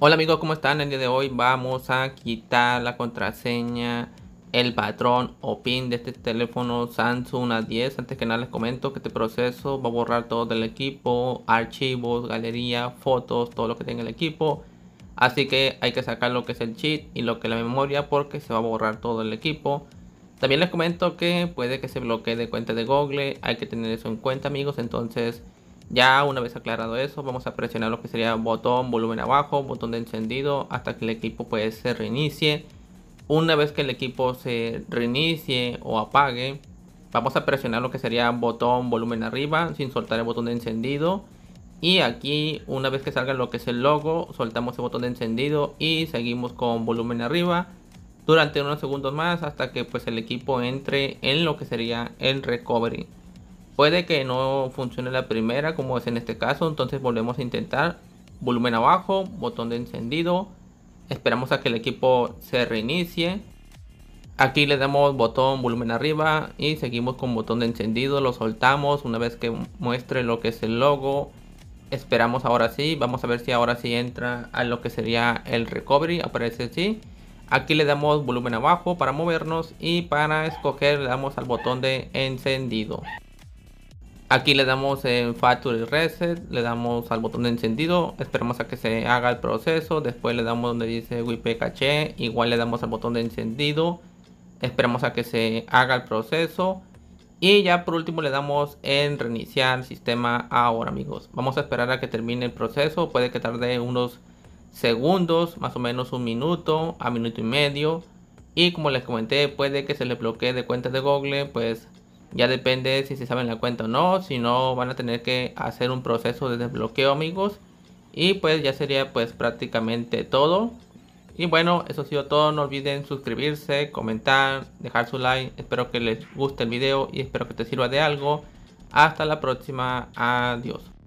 Hola amigos, ¿cómo están? El día de hoy vamos a quitar la contraseña, el patrón o pin de este teléfono Samsung A10. Antes que nada les comento que este proceso va a borrar todo del equipo, archivos, galería, fotos, todo lo que tenga el equipo. Así que hay que sacar lo que es el chip y lo que es la memoria porque se va a borrar todo el equipo. También les comento que puede que se bloquee de cuenta de Google, hay que tener eso en cuenta amigos, entonces ya una vez aclarado eso, vamos a presionar lo que sería botón volumen abajo, botón de encendido, hasta que el equipo pues se reinicie. Una vez que el equipo se reinicie o apague, vamos a presionar lo que sería botón volumen arriba, sin soltar el botón de encendido. Y aquí, una vez que salga lo que es el logo, soltamos el botón de encendido y seguimos con volumen arriba durante unos segundos más hasta que pues el equipo entre en lo que sería el recovery. Puede que no funcione la primera como es en este caso, entonces volvemos a intentar. Volumen abajo, botón de encendido. Esperamos a que el equipo se reinicie. Aquí le damos botón volumen arriba y seguimos con botón de encendido. Lo soltamos una vez que muestre lo que es el logo. Esperamos ahora sí. Vamos a ver si ahora sí entra a lo que sería el recovery. Aparece sí. Aquí le damos volumen abajo para movernos y para escoger le damos al botón de encendido. Aquí le damos en Factory Reset, le damos al botón de encendido, esperamos a que se haga el proceso, después le damos donde dice wipe Caché, igual le damos al botón de encendido, esperamos a que se haga el proceso y ya por último le damos en reiniciar sistema ahora amigos. Vamos a esperar a que termine el proceso, puede que tarde unos segundos, más o menos un minuto a minuto y medio y como les comenté puede que se le bloquee de cuentas de Google pues ya depende si se saben la cuenta o no. Si no, van a tener que hacer un proceso de desbloqueo, amigos. Y pues ya sería pues prácticamente todo. Y bueno, eso ha sido todo. No olviden suscribirse, comentar, dejar su like. Espero que les guste el video y espero que te sirva de algo. Hasta la próxima. Adiós.